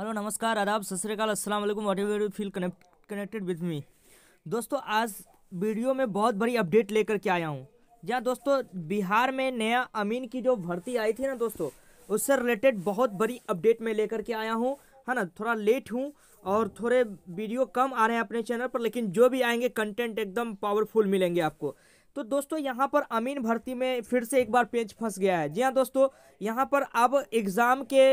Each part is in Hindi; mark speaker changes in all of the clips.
Speaker 1: हेलो नमस्कार आदाब सतरीकाल अस्सलाम वालेकुम whatever you feel connect connected with me दोस्तों आज वीडियो में बहुत बड़ी अपडेट लेकर के आया हूँ जहाँ दोस्तों बिहार में नया अमीन की जो भर्ती आई थी ना दोस्तों उससे रिलेटेड बहुत बड़ी अपडेट मैं लेकर के आया हूँ है ना थोड़ा लेट हूँ और थोड़े वीडियो कम आ रहे हैं अपने चैनल पर लेकिन जो भी आएंगे कंटेंट एकदम पावरफुल मिलेंगे आपको तो दोस्तों यहाँ पर अमीन भर्ती में फिर से एक बार पेज फंस गया है जी हाँ दोस्तों यहाँ पर अब एग्ज़ाम के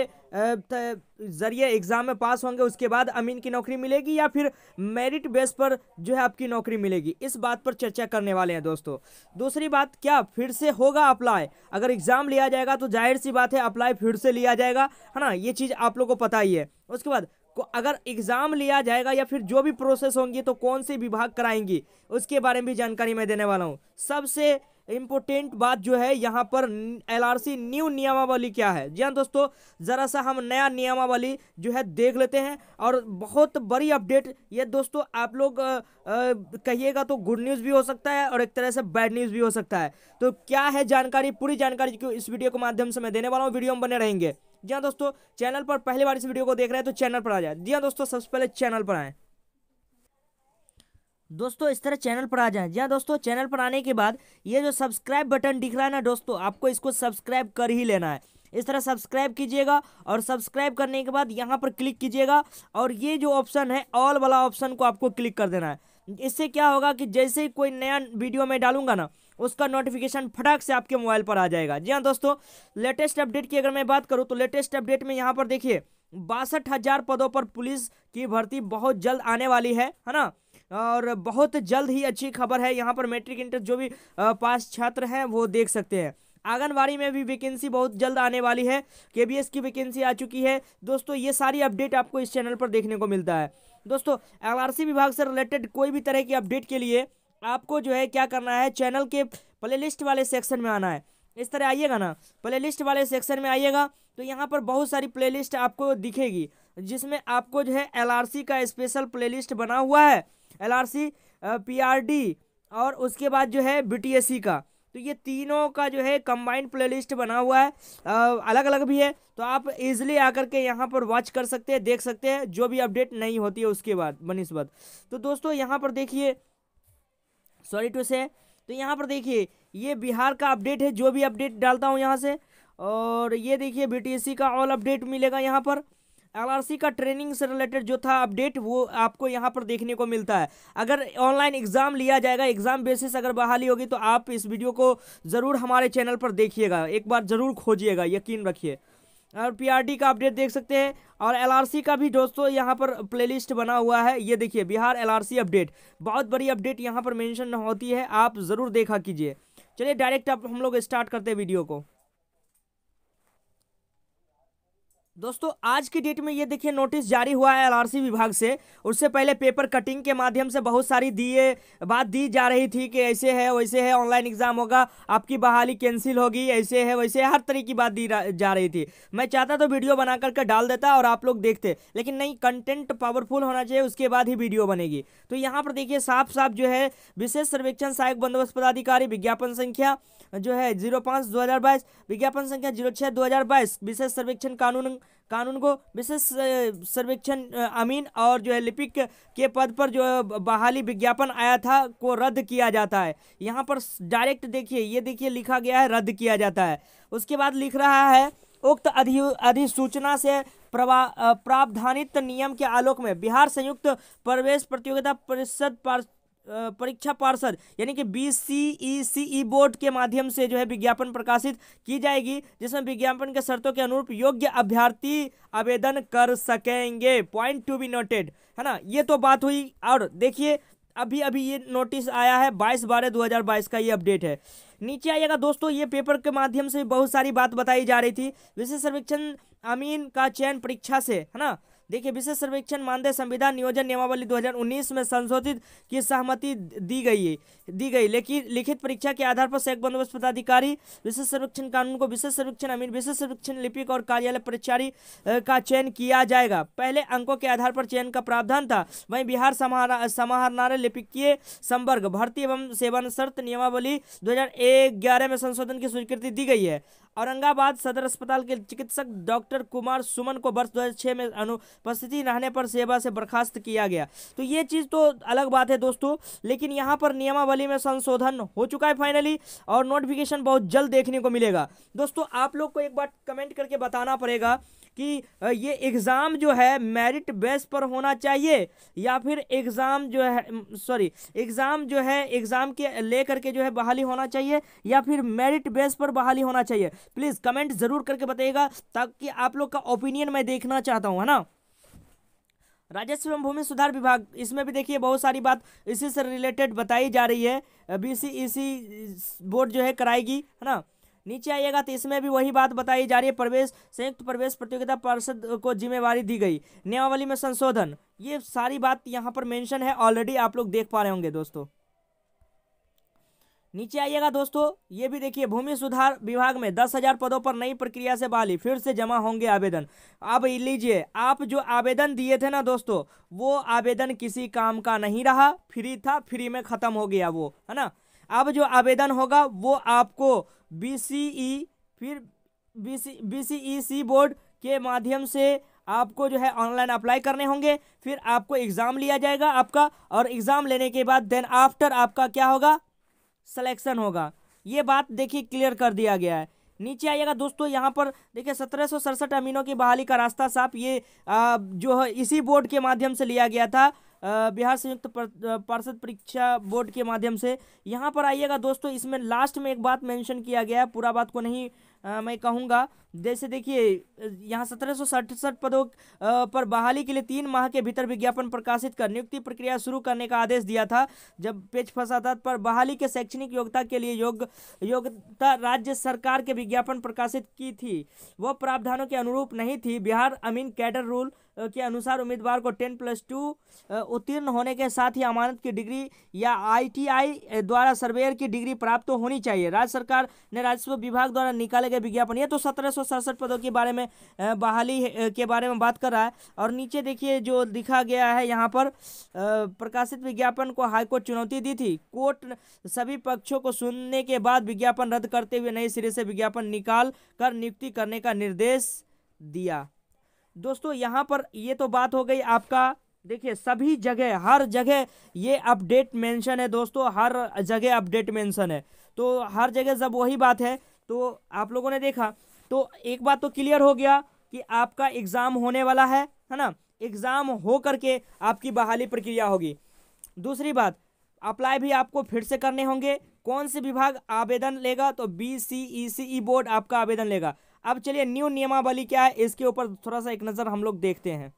Speaker 1: ज़रिए एग्ज़ाम में पास होंगे उसके बाद अमीन की नौकरी मिलेगी या फिर मेरिट बेस पर जो है आपकी नौकरी मिलेगी इस बात पर चर्चा करने वाले हैं दोस्तों दूसरी बात क्या फिर से होगा अप्लाई अगर एग्ज़ाम लिया जाएगा तो जाहिर सी बात है अप्लाई फिर से लिया जाएगा है ना ये चीज़ आप लोग को पता ही है उसके बाद को अगर एग्ज़ाम लिया जाएगा या फिर जो भी प्रोसेस होंगी तो कौन से विभाग कराएंगी उसके बारे में भी जानकारी मैं देने वाला हूँ सबसे इम्पोर्टेंट बात जो है यहाँ पर एलआरसी न्यू नियमावली क्या है जी हाँ दोस्तों ज़रा सा हम नया नियमावली जो है देख लेते हैं और बहुत बड़ी अपडेट ये दोस्तों आप लोग कहिएगा तो गुड न्यूज़ भी हो सकता है और एक तरह से बैड न्यूज़ भी हो सकता है तो क्या है जानकारी पूरी जानकारी इस वीडियो के माध्यम से मैं देने वाला हूँ वीडियो में बने रहेंगे जी हाँ दोस्तों चैनल पर पहली बार इस वीडियो को देख रहे हैं तो चैनल पर आ जाए जी हाँ दोस्तों सबसे पहले चैनल पर आए दोस्तों इस तरह चैनल पर आ जाएं जी हाँ दोस्तों चैनल पर आने के बाद ये जो सब्सक्राइब बटन दिख रहा है ना दोस्तों आपको इसको सब्सक्राइब कर ही लेना है इस तरह सब्सक्राइब कीजिएगा और सब्सक्राइब करने के बाद यहाँ पर क्लिक कीजिएगा और ये जो ऑप्शन है ऑल वाला ऑप्शन को आपको क्लिक कर देना है इससे क्या होगा कि जैसे कोई नया वीडियो मैं डालूंगा ना उसका नोटिफिकेशन फटाक से आपके मोबाइल पर आ जाएगा जी हाँ दोस्तों लेटेस्ट अपडेट की अगर मैं बात करूँ तो लेटेस्ट अपडेट में यहाँ पर देखिए बासठ हजार पदों पर पुलिस की भर्ती बहुत जल्द आने वाली है है ना और बहुत जल्द ही अच्छी खबर है यहाँ पर मैट्रिक इंटर जो भी पास छात्र हैं वो देख सकते हैं आंगनबाड़ी में भी वैकेंसी बहुत जल्द आने वाली है के की वैकेंसी आ चुकी है दोस्तों ये सारी अपडेट आपको इस चैनल पर देखने को मिलता है दोस्तों एल विभाग से रिलेटेड कोई भी तरह की अपडेट के लिए आपको जो है क्या करना है चैनल के प्लेलिस्ट वाले सेक्शन में आना है इस तरह आइएगा ना प्लेलिस्ट वाले सेक्शन में आइएगा तो यहाँ पर बहुत सारी प्लेलिस्ट आपको दिखेगी जिसमें आपको जो है एलआरसी का स्पेशल प्लेलिस्ट बना हुआ है एलआरसी पीआरडी और उसके बाद जो है बीटीएससी का तो ये तीनों का जो है कंबाइंड प्लेलिस्ट बना हुआ है अलग अलग भी है तो आप इजिली आकर के यहाँ पर वॉच कर सकते हैं देख सकते हैं जो भी अपडेट नहीं होती है उसके बाद बनस्बत तो दोस्तों यहाँ पर देखिए सॉरी टू से तो यहाँ पर देखिए ये बिहार का अपडेट है जो भी अपडेट डालता हूँ यहाँ से और ये देखिए बी का ऑल अपडेट मिलेगा यहाँ पर एल का ट्रेनिंग से रिलेटेड जो था अपडेट वो आपको यहाँ पर देखने को मिलता है अगर ऑनलाइन एग्ज़ाम लिया जाएगा एग्ज़ाम बेसिस अगर बहाली होगी तो आप इस वीडियो को ज़रूर हमारे चैनल पर देखिएगा एक बार ज़रूर खोजिएगा यकीन रखिए और पीआरडी का अपडेट देख सकते हैं और एलआरसी का भी दोस्तों यहाँ पर प्लेलिस्ट बना हुआ है ये देखिए बिहार एलआरसी अपडेट बहुत बड़ी अपडेट यहाँ पर मेंशन होती है आप ज़रूर देखा कीजिए चलिए डायरेक्ट आप हम लोग स्टार्ट करते हैं वीडियो को दोस्तों आज की डेट में ये देखिए नोटिस जारी हुआ है एलआरसी विभाग से उससे पहले पेपर कटिंग के माध्यम से बहुत सारी दिए बात दी जा रही थी कि ऐसे है वैसे है ऑनलाइन एग्जाम होगा आपकी बहाली कैंसिल होगी ऐसे है वैसे है हर तरह की बात दी जा रही थी मैं चाहता तो वीडियो बना करके डाल देता और आप लोग देखते लेकिन नहीं कंटेंट पावरफुल होना चाहिए उसके बाद ही वीडियो बनेगी तो यहाँ पर देखिए साफ साफ जो है विशेष सर्वेक्षण सहायक बंदोबस्त पदाधिकारी विज्ञापन संख्या जो है जीरो पाँच दो हज़ार बाईस विज्ञापन संख्या जीरो छः दो हज़ार बाईस विशेष सर्वेक्षण कानून कानून को विशेष सर्वेक्षण अमीन और जो है लिपिक के पद पर जो बहाली विज्ञापन आया था को रद्द किया जाता है यहाँ पर डायरेक्ट देखिए ये देखिए लिखा गया है रद्द किया जाता है उसके बाद लिख रहा है उक्त अधि अधिसूचना से प्रावधानित नियम के आलोक में बिहार संयुक्त प्रवेश प्रतियोगिता परिषद परीक्षा पार्षद यानी कि बी सी ई सी ई बोर्ड के माध्यम से जो है विज्ञापन प्रकाशित की जाएगी जिसमें विज्ञापन के शर्तों के अनुरूप योग्य अभ्यर्थी आवेदन कर सकेंगे पॉइंट टू बी नोटेड है ना ये तो बात हुई और देखिए अभी अभी ये नोटिस आया है बाईस बारह दो हज़ार बाईस का ये अपडेट है नीचे आइएगा दोस्तों ये पेपर के माध्यम से बहुत सारी बात बताई जा रही थी विशेष सर्वेक्षण अमीन का चयन परीक्षा से है ना देखिए विशेष सर्वेक्षण मानदेय संविधान नियोजन नियमावली 2019 में संशोधित की सहमति दी गई है दी गई लेकिन लिखित परीक्षा के आधार पर सैक बंदोबस्त पदाधिकारी विशेष सर्वेक्षण कानून को विशेष सर्वेक्षण अमीन विशेष सर्वेक्षण लिपिक और कार्यालय परीक्षारी का चयन किया जाएगा पहले अंकों के आधार पर चयन का प्रावधान था वहीं बिहार समाहरणालय लिपिकीय संवर्ग भर्ती एवं सेवान शर्त नियमावली दो में संशोधन की स्वीकृति दी गई है औरंगाबाद सदर अस्पताल के चिकित्सक डॉक्टर कुमार सुमन को वर्ष छः में अनुपस्थिति रहने पर सेवा से बर्खास्त किया गया तो ये चीज़ तो अलग बात है दोस्तों लेकिन यहाँ पर नियमावली में संशोधन हो चुका है फाइनली और नोटिफिकेशन बहुत जल्द देखने को मिलेगा दोस्तों आप लोग को एक बार कमेंट करके बताना पड़ेगा कि ये एग्ज़ाम जो है मेरिट बेस पर होना चाहिए या फिर एग्ज़ाम जो है सॉरी एग्ज़ाम जो है एग्ज़ाम के ले करके जो है बहाली होना चाहिए या फिर मेरिट बेस पर बहाली होना चाहिए प्लीज़ कमेंट ज़रूर करके बताइएगा ताकि आप लोग का ओपिनियन मैं देखना चाहता हूँ है ना राजस्व एवं भूमि सुधार विभाग इसमें भी देखिए बहुत सारी बात इसी से रिलेटेड बताई जा रही है बी सी बोर्ड जो है कराएगी है ना नीचे आइएगा तो इसमें भी वही बात बताई जा रही है प्रवेश संयुक्त प्रवेश प्रतियोगिता परिषद को जिम्मेवारी दी गई नियमावली में संशोधन ये सारी बात यहाँ पर मेंशन है ऑलरेडी आप लोग देख पा रहे होंगे दोस्तों नीचे आइएगा दोस्तों ये भी देखिए भूमि सुधार विभाग में दस हजार पदों पर नई प्रक्रिया से बहाली फिर से जमा होंगे आवेदन अब लीजिए आप जो आवेदन दिए थे ना दोस्तों वो आवेदन किसी काम का नहीं रहा फ्री था फ्री में ख़त्म हो गया वो है ना अब जो आवेदन होगा वो आपको बी सी ई फिर B C B C E C board के माध्यम से आपको जो है ऑनलाइन अप्लाई करने होंगे फिर आपको एग्ज़ाम लिया जाएगा आपका और एग्ज़ाम लेने के बाद देन आफ्टर आपका क्या होगा सिलेक्शन होगा ये बात देखिए क्लियर कर दिया गया है नीचे आइएगा दोस्तों यहाँ पर देखिए सत्रह सौ सड़सठ अमीनों की बहाली का रास्ता साफ ये आ, जो है इसी बोर्ड के माध्यम से लिया गया था बिहार संयुक्त पार्षद परीक्षा बोर्ड के माध्यम से यहाँ पर आइएगा दोस्तों इसमें लास्ट में एक बात मेंशन किया गया है पूरा बात को नहीं आ, मैं कहूँगा जैसे देखिए यहाँ सत्रह पदों पर बहाली के लिए तीन माह के भीतर विज्ञापन प्रकाशित कर नियुक्ति प्रक्रिया शुरू करने का आदेश दिया था जब पेच फंसा पर बहाली के शैक्षणिक योग्यता के लिए योग योग्यता राज्य सरकार के विज्ञापन प्रकाशित की थी वह प्रावधानों के अनुरूप नहीं थी बिहार अमीन कैडर रूल के अनुसार उम्मीदवार को टेन प्लस टू उत्तीर्ण होने के साथ ही अमानत की डिग्री या आईटीआई द्वारा सर्वेयर की डिग्री प्राप्त होनी चाहिए राज्य सरकार ने राजस्व विभाग द्वारा निकाले गए विज्ञापन ये तो सत्रह पदों के बारे में बहाली के बारे में बात कर रहा है और नीचे देखिए जो दिखा गया है यहाँ पर प्रकाशित विज्ञापन को हाईकोर्ट चुनौती दी थी कोर्ट सभी पक्षों को सुनने के बाद विज्ञापन रद्द करते हुए नए सिरे से विज्ञापन निकाल कर नियुक्ति करने का निर्देश दिया दोस्तों यहाँ पर ये तो बात हो गई आपका देखिए सभी जगह हर जगह ये अपडेट मेंशन है दोस्तों हर जगह अपडेट मेंशन है तो हर जगह जब वही बात है तो आप लोगों ने देखा तो एक बात तो क्लियर हो गया कि आपका एग्ज़ाम होने वाला है है ना एग्ज़ाम हो करके आपकी बहाली प्रक्रिया होगी दूसरी बात अप्लाई भी आपको फिर से करने होंगे कौन से विभाग आवेदन लेगा तो बी सी ई सी ई बोर्ड आपका आवेदन लेगा अब चलिए न्यू नियमावली क्या है इसके ऊपर थोड़ा सा एक नज़र हम लोग देखते हैं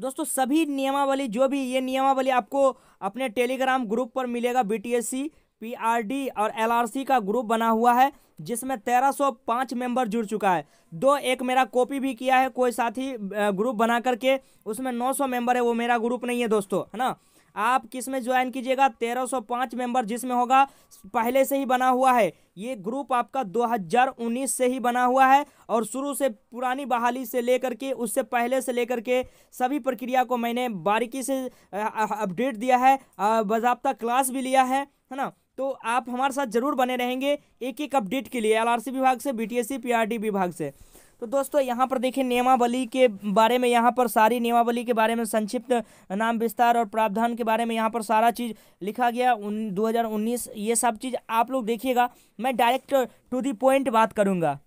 Speaker 1: दोस्तों सभी नियमावली जो भी ये नियमावली आपको अपने टेलीग्राम ग्रुप पर मिलेगा बीटीएससी पीआरडी और एलआरसी का ग्रुप बना हुआ है जिसमें 1305 मेंबर जुड़ चुका है दो एक मेरा कॉपी भी किया है कोई साथी ग्रुप बना करके उसमें 900 मेंबर है वो मेरा ग्रुप नहीं है दोस्तों है ना आप किस में ज्वाइन कीजिएगा 1305 मेंबर जिसमें होगा पहले से ही बना हुआ है ये ग्रुप आपका 2019 से ही बना हुआ है और शुरू से पुरानी बहाली से लेकर के उससे पहले से लेकर के सभी प्रक्रिया को मैंने बारीकी से अपडेट दिया है बाबा क्लास भी लिया है है ना तो आप हमारे साथ जरूर बने रहेंगे एक एक अपडेट के लिए एल विभाग से बी टी विभाग से तो दोस्तों यहाँ पर देखिए नियमावली के बारे में यहाँ पर सारी नियमावली के बारे में संक्षिप्त नाम विस्तार और प्रावधान के बारे में यहाँ पर सारा चीज़ लिखा गया उन 2019 ये सब चीज़ आप लोग देखिएगा मैं डायरेक्ट टू दी पॉइंट बात करूँगा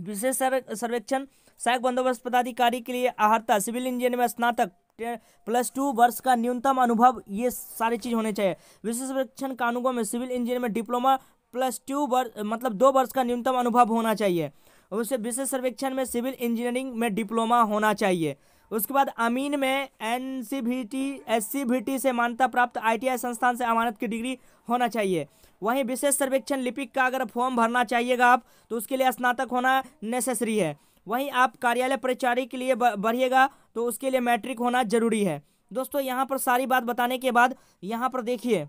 Speaker 1: विशेष सर्वेक्षण सहायक बंदोबस्त पदाधिकारी के लिए आहारता सिविल इंजीनियर में स्नातक प्लस टू वर्ष का न्यूनतम अनुभव ये सारी चीज़ होने चाहिए विशेष सर्वेक्षण कानूनों में सिविल इंजीनियर में डिप्लोमा प्लस टू वर्ष मतलब दो वर्ष का न्यूनतम अनुभव होना चाहिए उसे विशेष सर्वेक्षण में सिविल इंजीनियरिंग में डिप्लोमा होना चाहिए उसके बाद अमीन में एन सी भी टी एस सी भी टी से मान्यता प्राप्त आईटीआई संस्थान से अमानत की डिग्री होना चाहिए वहीं विशेष सर्वेक्षण लिपिक का अगर फॉर्म भरना चाहिएगा आप तो उसके लिए स्नातक होना नेसेसरी है वहीं आप कार्यालय परिचारी के लिए बढ़िएगा तो उसके लिए मैट्रिक होना जरूरी है दोस्तों यहाँ पर सारी बात बताने के बाद यहाँ पर देखिए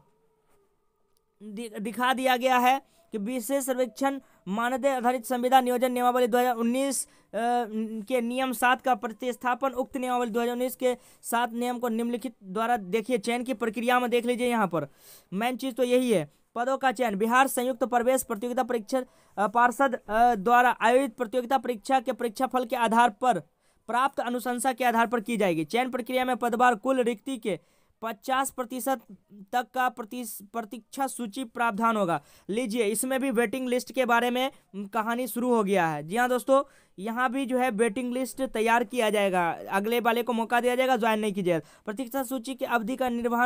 Speaker 1: दिखा दिया गया है कि विशेष सर्वेक्षण मानदेय आधारित संविधान नियोजन नियमावली 2019 के नियम सात का प्रतिस्थापन उक्त नियमावली 2019 के सात नियम को निम्नलिखित द्वारा देखिए चयन की प्रक्रिया में देख लीजिए यहाँ पर मेन चीज़ तो यही है पदों का चयन बिहार संयुक्त प्रवेश प्रतियोगिता परीक्षा पार्षद द्वारा आयोजित प्रतियोगिता परीक्षा के परीक्षा फल के आधार पर प्राप्त अनुशंसा के आधार पर की जाएगी चयन प्रक्रिया में पदभार कुल रिक्ति के 50 प्रतिशत तक का प्रतीक्षा सूची प्रावधान होगा लीजिए इसमें भी वेटिंग लिस्ट के बारे में कहानी शुरू हो गया है जी हाँ दोस्तों यहाँ भी जो है वेटिंग लिस्ट तैयार किया जाएगा अगले वाले को मौका दिया जाएगा ज्वाइन नहीं कीजिएगा जाएगा प्रतीक्षा सूची की अवधि का निर्वाह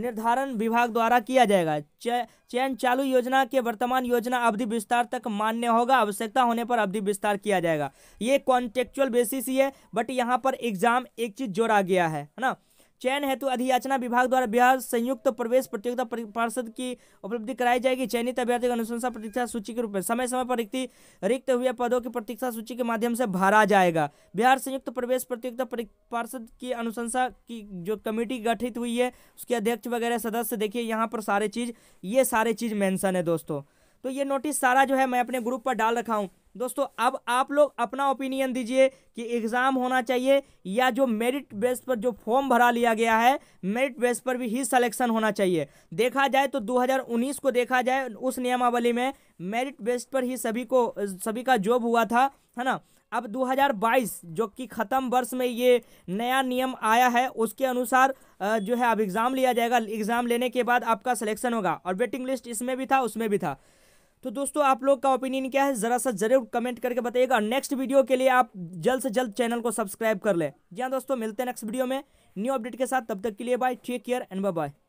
Speaker 1: निर्धारण विभाग द्वारा किया जाएगा चयन चालू योजना के वर्तमान योजना अवधि विस्तार तक मान्य होगा आवश्यकता होने पर अवधि विस्तार किया जाएगा ये कॉन्टेक्चुअल बेसिस ही है बट यहाँ पर एग्जाम एक चीज जोड़ा गया है ना चयन हेतु अधियाचना विभाग द्वारा बिहार संयुक्त प्रवेश प्रतियोगिता पार्षद की उपलब्धि कराई जाएगी चयनित अभ्यर्थी अनुशंसा प्रतीक्षा सूची के रूप में समय समय पर रिक्त रिक्त हुए पदों की प्रतीक्षा सूची के माध्यम से भरा जाएगा बिहार संयुक्त प्रवेश प्रतियोगिता पार्षद की अनुशंसा की जो कमेटी गठित हुई है उसके अध्यक्ष वगैरह सदस्य देखिए यहाँ पर सारे चीज़ ये सारे चीज़ मैंसन है दोस्तों तो ये नोटिस सारा जो है मैं अपने ग्रुप पर डाल रखा हूँ दोस्तों अब आप लोग अपना ओपिनियन दीजिए कि एग्ज़ाम होना चाहिए या जो मेरिट बेस पर जो फॉर्म भरा लिया गया है मेरिट बेस पर भी ही सिलेक्शन होना चाहिए देखा जाए तो 2019 को देखा जाए उस नियमावली में मेरिट बेस पर ही सभी को सभी का जॉब हुआ था है ना अब 2022 जो कि ख़त्म वर्ष में ये नया नियम आया है उसके अनुसार जो है अब एग्ज़ाम लिया जाएगा एग्ज़ाम लेने के बाद आपका सिलेक्शन होगा और वेटिंग लिस्ट इसमें भी था उसमें भी था तो दोस्तों आप लोग का ओपिनियन क्या है ज़रा सा जरूर कमेंट करके बताइएगा नेक्स्ट वीडियो के लिए आप जल्द से जल्द चैनल को सब्सक्राइब कर लें जी हाँ दोस्तों मिलते हैं नेक्स्ट वीडियो में न्यू अपडेट के साथ तब तक के लिए bye take care and bye